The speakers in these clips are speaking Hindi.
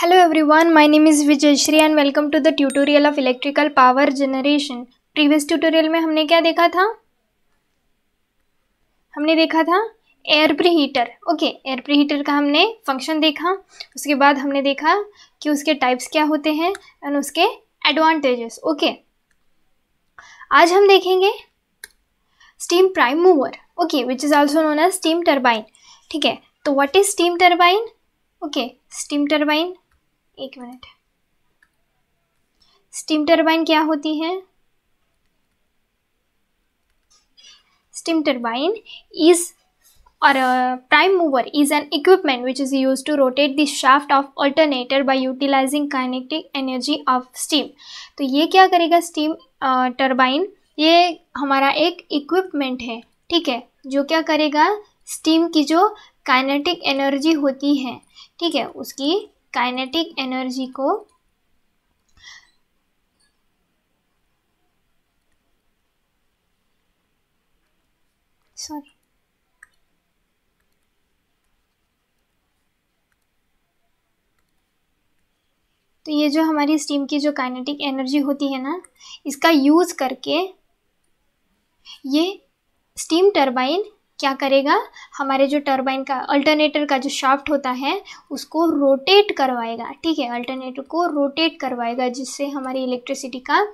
Hello everyone, my name is Vijay Shri and welcome to the tutorial of electrical power generation previous tutorial में हमने क्या देखा था हमने देखा था air heater okay air heater का हमने फंक्शन देखा उसके बाद हमने देखा कि उसके टाइप्स क्या होते हैं एंड उसके एडवांटेजेस ओके okay. आज हम देखेंगे steam prime mover okay which is also known as steam turbine ठीक है तो what is steam turbine okay steam turbine एक मिनट स्टीम टरबाइन क्या होती है स्टीम टरबाइन इज और prime mover is an equipment which is use to rotate the shaft of alternator by utilizing kinetic energy of steam तो ये क्या करेगा स्टीम टर्बाइन uh, ये हमारा एक इक्विपमेंट है ठीक है जो क्या करेगा स्टीम की जो काइनेटिक एनर्जी होती है ठीक है उसकी काइनेटिक एनर्जी को सॉरी तो ये जो हमारी स्टीम की जो काइनेटिक एनर्जी होती है ना इसका यूज़ करके ये स्टीम टरबाइन क्या करेगा हमारे जो टर्बाइन का अल्टरनेटर का जो शाफ्ट होता है उसको रोटेट करवाएगा ठीक है अल्टरनेटर को रोटेट करवाएगा जिससे हमारी इलेक्ट्रिसिटी का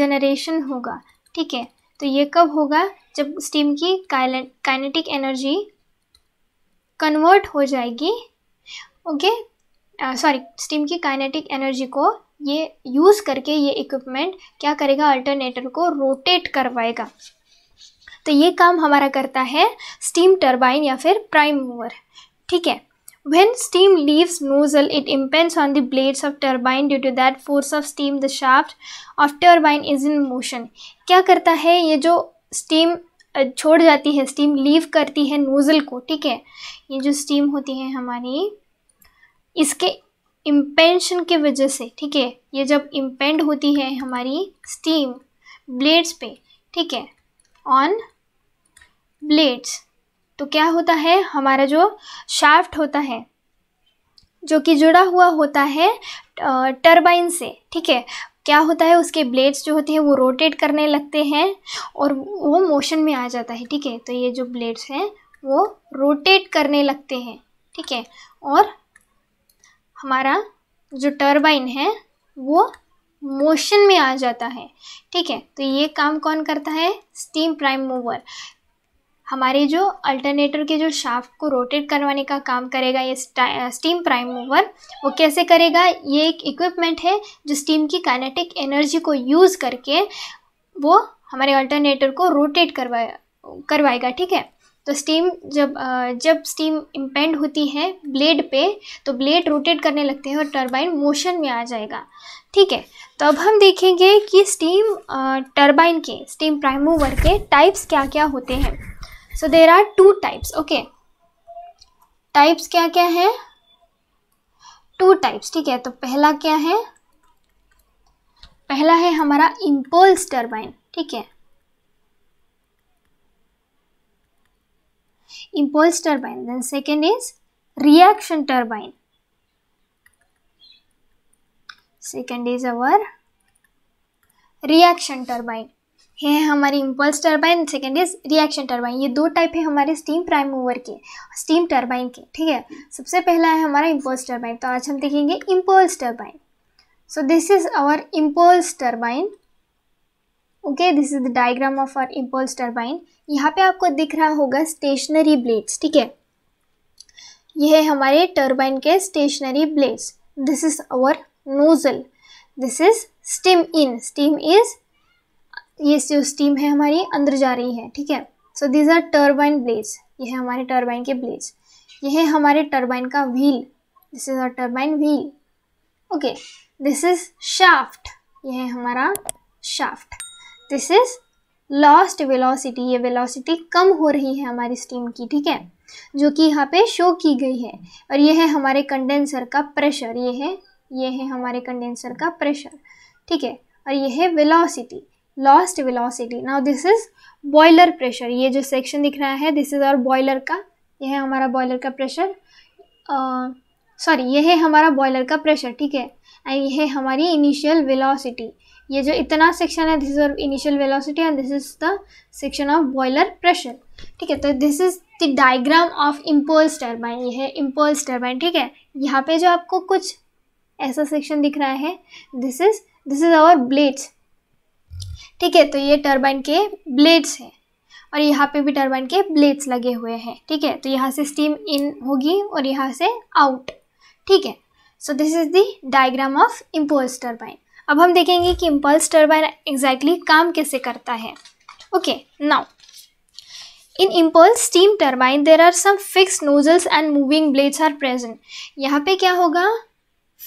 जनरेशन होगा ठीक है तो ये कब होगा जब स्टीम की काइनेटिक एनर्जी कन्वर्ट हो जाएगी ओके सॉरी स्टीम की काइनेटिक एनर्जी को ये यूज़ करके ये इक्विपमेंट क्या करेगा अल्टरनेटर को रोटेट करवाएगा तो ये काम हमारा करता है स्टीम टर्बाइन या फिर प्राइम मूवर ठीक है When steam leaves nozzle, it impends on the blades of turbine. Due to that force of steam, the shaft of turbine is in motion. क्या करता है ये जो steam छोड़ जाती है steam leave करती है nozzle को ठीक है ये जो steam होती है हमारी इसके impension के वजह से ठीक है ये जब impend होती है हमारी steam blades पे ठीक है ऑन ब्लेड्स तो क्या होता है हमारा जो शाफ्ट होता है जो कि जुड़ा हुआ होता है टर्बाइन से ठीक है क्या होता है उसके ब्लेड्स जो होते हैं वो रोटेट करने लगते हैं और वो मोशन में आ जाता है ठीक है तो ये जो ब्लेड्स हैं वो रोटेट करने लगते हैं ठीक है और हमारा जो टर्बाइन है वो मोशन में आ जाता है ठीक है तो ये काम कौन करता है स्टीम प्राइम मूवर हमारे जो अल्टरनेटर के जो शाफ्ट को रोटेट करवाने का काम करेगा ये स्टीम प्राइम मूवर वो कैसे करेगा ये एक इक्विपमेंट है जो स्टीम की काइनेटिक एनर्जी को यूज़ करके वो हमारे अल्टरनेटर को रोटेट करवा करवाएगा ठीक है तो स्टीम जब जब स्टीम इम्पेंड होती है ब्लेड पे तो ब्लेड रोटेट करने लगते हैं और टरबाइन मोशन में आ जाएगा ठीक है तो अब हम देखेंगे कि स्टीम टरबाइन के स्टीम प्राइमोवर के टाइप्स क्या क्या होते हैं so there are two types okay types क्या क्या है टू टाइप्स ठीक है तो पहला क्या है पहला है हमारा इम्पोल्स टर्बाइन ठीक है impulse turbine then second is reaction turbine second is our reaction turbine है हमारी impulse turbine second is reaction turbine ये दो टाइप है हमारे स्टीम प्राइम मूवर के स्टीम टर्बाइन के ठीक है सबसे पहला है हमारा इम्पल्स टर्बाइन तो आज हम देखेंगे impulse turbine so this is our impulse turbine okay this is the diagram of our impulse turbine यहाँ पे आपको दिख रहा होगा स्टेशनरी ब्लेड्स ठीक है यह है हमारे टर्बाइन के stationary blades this is our nozzle this is steam in steam is ये जो स्टीम है हमारी अंदर जा रही है ठीक है so this are turbine blades ये है हमारे टर्बाइन के ब्लेड्स यह है हमारे टर्बाइन का wheel this is our turbine wheel okay this is shaft यह है हमारा shaft this is lost velocity ये वेलोसिटी कम हो रही है हमारी स्टीम की ठीक है जो कि यहाँ पे शो की गई है और ये है हमारे कंडेंसर का प्रेशर ये है ये है हमारे कंडेंसर का प्रेशर ठीक है और ये है velocity lost velocity now this is boiler pressure ये जो सेक्शन दिख रहा है दिस इज़ और बॉयलर का यह है हमारा बॉयलर का प्रेशर सॉरी यह है हमारा बॉयलर का प्रेशर ठीक है एंड यह है हमारी इनिशियल वेलोसिटी ये जो इतना सेक्शन है this is initial velocity and this is the section of boiler pressure ठीक है तो this is the diagram of impulse turbine ये है इम्पोल्स टर्बाइन ठीक है यहाँ पे जो आपको कुछ ऐसा सेक्शन दिख रहा है this is this is our blades ठीक है तो ये टर्बाइन के ब्लेड्स हैं और यहाँ पे भी टर्बाइन के ब्लेड्स लगे हुए हैं ठीक है तो यहाँ से स्टीम इन होगी और यहाँ से आउट ठीक है so this is the diagram of impulse turbine अब हम देखेंगे कि इम्पल्स टर्बाइन एग्जैक्टली काम कैसे करता है okay now in impulse steam turbine there are some fix nozzles and moving blades are present यहाँ पे क्या होगा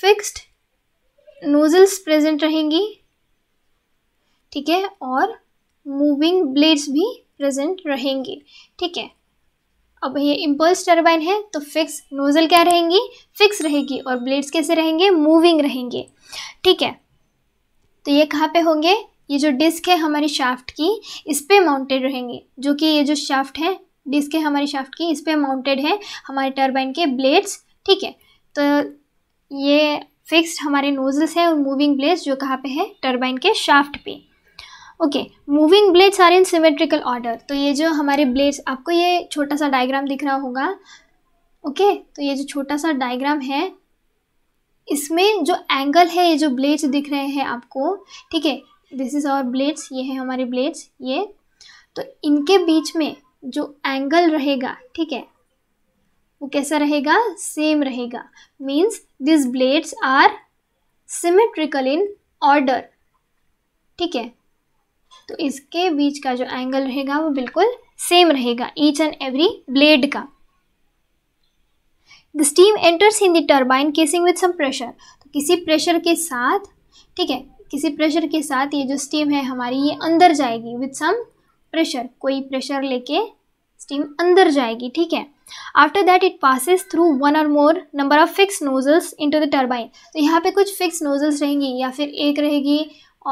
फिक्स्ड नोजल्स प्रेजेंट रहेंगी ठीक है और मूविंग ब्लेड्स भी प्रेजेंट रहेंगे ठीक है अब ये इम्पल्स टर्बाइन है तो फिक्स नोजल क्या रहेंगी फिक्स रहेगी और ब्लेड्स कैसे रहेंगे मूविंग रहेंगे ठीक है तो ये कहाँ पे होंगे ये जो डिस्क है हमारी शाफ्ट की इस पर माउंटेड रहेंगे जो कि ये जो शाफ्ट है डिस्क है हमारी शाफ्ट की इस पर माउंटेड है हमारे टर्बाइन के ब्लेड्स ठीक है तो ये फिक्स्ड हमारे नोजल्स हैं और मूविंग ब्लेड्स जो कहाँ पे है टर्बाइन के शाफ्ट पे okay moving blades are in symmetrical order तो ये जो हमारे ब्लेड्स आपको ये छोटा सा डायग्राम दिख रहा होगा ओके okay, तो ये जो छोटा सा डायग्राम है इसमें जो एंगल है ये जो ब्लेड्स दिख रहे हैं आपको ठीक है दिस इज़ आवर ब्लेड्स ये है हमारे ब्लेड्स ये तो इनके बीच में जो एंगल रहेगा ठीक है वो कैसा रहेगा सेम रहेगा means this blades are symmetrical in order ठीक है तो इसके बीच का जो एंगल रहेगा वो बिल्कुल सेम रहेगा ईच एंड एवरी ब्लेड का the steam enters in the turbine casing with some pressure तो किसी प्रेशर के साथ ठीक है किसी प्रेशर के साथ ये जो स्टीम है हमारी ये अंदर जाएगी विथ सम प्रेशर कोई प्रेशर लेके स्टीम अंदर जाएगी ठीक है after that it passes through one or more number of fix nozzles to the turbine तो यहाँ पे कुछ फिक्स नोजल्स रहेंगी या फिर एक रहेगी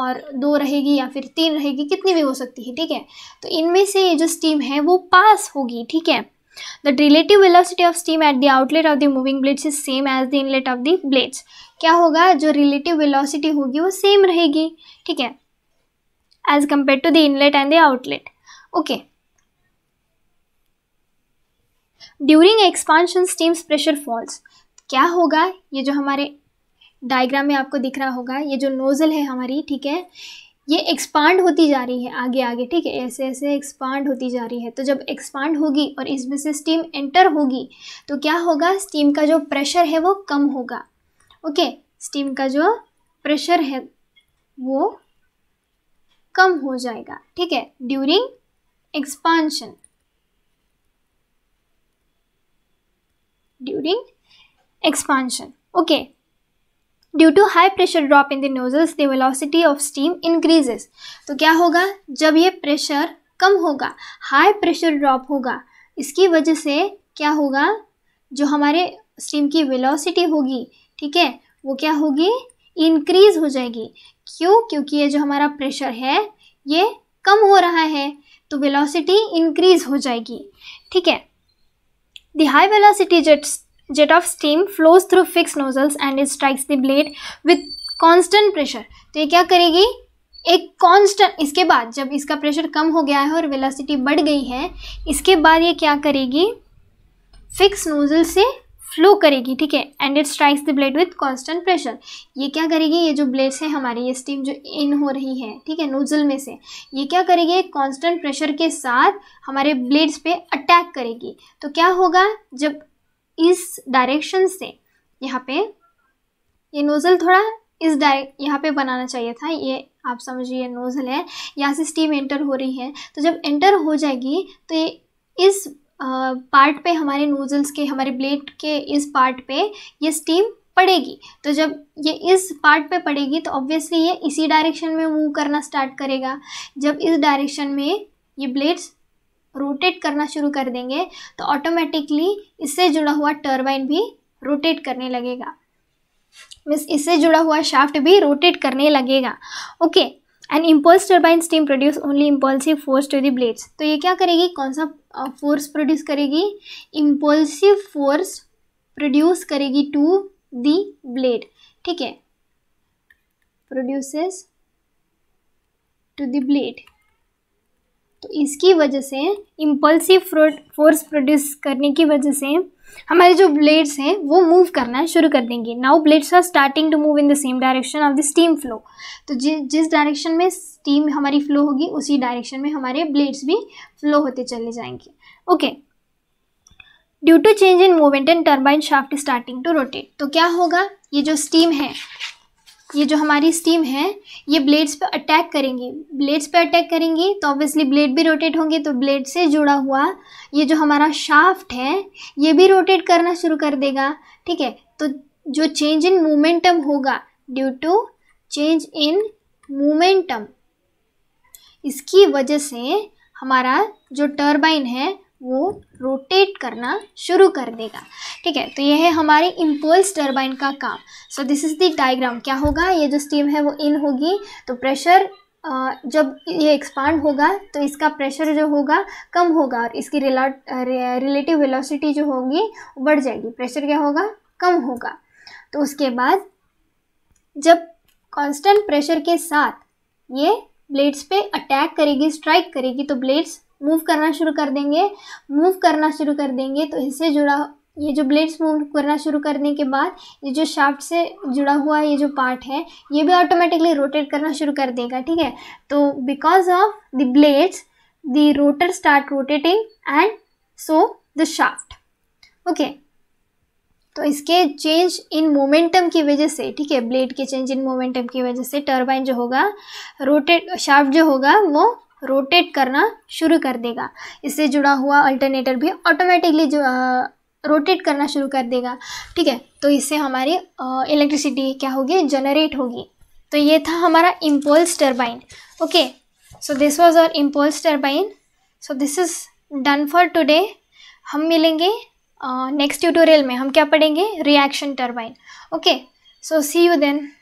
और दो रहेगी या फिर तीन रहेगी कितनी भी हो सकती है ठीक है तो इनमें से ये जो स्टीम है वो पास होगी ठीक है the relative velocity of steam at the outlet of the moving blades is same as the inlet of the blades क्या होगा जो रिलेटिव वेलोसिटी होगी वो सेम रहेगी ठीक है as compare to the inlet and the outlet okay during expansion steam pressure falls क्या होगा ये जो हमारे डायग्राम में आपको दिख रहा होगा ये जो नोज़ल है हमारी ठीक है ये एक्सपांड होती जा रही है आगे आगे ठीक है ऐसे ऐसे एक्सपांड होती जा रही है तो जब एक्सपांड होगी और इसमें से स्टीम एंटर होगी तो क्या होगा स्टीम का जो प्रेशर है वो कम होगा ओके स्टीम का जो प्रेशर है वो कम हो जाएगा ठीक है during expansion during expansion okay due to high pressure drop in the nozzles the velocity of steam increases तो क्या होगा जब ये प्रेशर कम होगा हाई प्रेशर ड्रॉप होगा इसकी वजह से क्या होगा जो हमारे स्टीम की वेलोसिटी होगी ठीक है वो क्या होगी इंक्रीज हो जाएगी क्यों क्योंकि ये जो हमारा प्रेशर है ये कम हो रहा है तो वेलोसिटी इंक्रीज हो जाएगी ठीक है the high velocity jets jet of steam flows through fixed nozzles and it strikes the blade with constant pressure तो ये क्या करेगी एक कांस्टेंट इसके बाद जब इसका प्रेशर कम हो गया है और वेलोसिटी बढ़ गई है इसके बाद ये क्या करेगी फिक्स नोजल से फ्लो करेगी ठीक है and it strikes the blade with constant pressure ये क्या करेगी ये जो ब्लेड्स हैं हमारी ये स्टीम जो इन हो रही है ठीक है नोजल में से ये क्या करेगी एक कॉन्स्टेंट प्रेशर के साथ हमारे ब्लेड्स पे अटैक करेगी तो क्या होगा जब इस डायरेक्शन से यहाँ पे ये नोज़ल थोड़ा इस डायरेक्ट यहाँ पे बनाना चाहिए था ये आप समझिए नोज़ल है यहाँ से स्टीम एंटर हो रही है तो जब एंटर हो जाएगी तो ये इस पार्ट पे हमारे नोज़ल्स के हमारे ब्लेड के इस पार्ट पे ये स्टीम पड़ेगी तो जब ये इस पार्ट पे पड़ेगी तो ऑब्वियसली ये इसी डायरेक्शन में मूव करना स्टार्ट करेगा जब इस डायरेक्शन में ये ब्लेड्स रोटेट करना शुरू कर देंगे तो ऑटोमेटिकली इससे जुड़ा हुआ टर्बाइन भी रोटेट करने लगेगा मीन्स इससे जुड़ा हुआ शाफ्ट भी रोटेट करने लगेगा okay and impulse turbine steam produce only impulsive force to the blades तो ये क्या करेगी कौन सा फोर्स प्रोड्यूस करेगी इम्पल्सिव फोर्स प्रोड्यूस करेगी टू द ब्लेड ठीक है प्रोड्यूसेस टू द ब्लेड तो इसकी वजह से इम्पल्सिव फोर्स प्रोड्यूस करने की वजह से हमारे जो ब्लेड्स हैं वो मूव करना शुरू कर देंगे now blades are starting to move in the same direction of the steam flow तो जि, जिस डायरेक्शन में स्टीम हमारी फ्लो होगी उसी डायरेक्शन में हमारे ब्लेड्स भी फ्लो होते चले जाएंगे okay due to change in movement and turbine shaft starting to rotate तो क्या होगा ये जो स्टीम है ये जो हमारी स्टीम है ये ब्लेड्स पे अटैक करेंगी ब्लेड्स पे अटैक करेंगी तो ऑब्वियसली ब्लेड भी रोटेट होंगे तो ब्लेड से जुड़ा हुआ ये जो हमारा शाफ्ट है ये भी रोटेट करना शुरू कर देगा ठीक है तो जो चेंज इन मोमेंटम होगा due to change in momentum इसकी वजह से हमारा जो टर्बाइन है वो रोटेट करना शुरू कर देगा ठीक है तो यह है हमारे इम्पोल्स टर्बाइन का काम so this is the diagram क्या होगा ये जो स्टीम है वो इन होगी तो प्रेशर जब ये एक्सपांड होगा तो इसका प्रेशर जो होगा कम होगा और इसकी रिलेटिव वेलोसिटी जो होगी बढ़ जाएगी प्रेशर क्या होगा कम होगा तो उसके बाद जब कांस्टेंट प्रेशर के साथ ये ब्लेड्स पे अटैक करेगी स्ट्राइक करेगी तो ब्लेड्स मूव करना शुरू कर देंगे मूव करना शुरू कर देंगे तो इससे जुड़ा ये जो ब्लेड्स मूव करना शुरू करने के बाद ये जो शाफ्ट से जुड़ा हुआ ये जो पार्ट है ये भी ऑटोमेटिकली रोटेट करना शुरू कर देगा ठीक है तो because of the blades the rotor start rotating and so the shaft okay तो इसके चेंज इन मोमेंटम की वजह से ठीक है ब्लेड के चेंज इन मोमेंटम की वजह से टर्बाइन जो होगा रोटेट शाफ्ट जो होगा वो रोटेट करना शुरू कर देगा इससे जुड़ा हुआ अल्टरनेटर भी ऑटोमेटिकली जो रोटेट करना शुरू कर देगा ठीक है तो इससे हमारी इलेक्ट्रिसिटी क्या होगी जनरेट होगी तो ये था हमारा impulse turbine okay so this was our impulse turbine so this is done for today हम मिलेंगे नेक्स्ट uh, ट्यूटोरियल में हम क्या पढ़ेंगे reaction turbine okay so see you then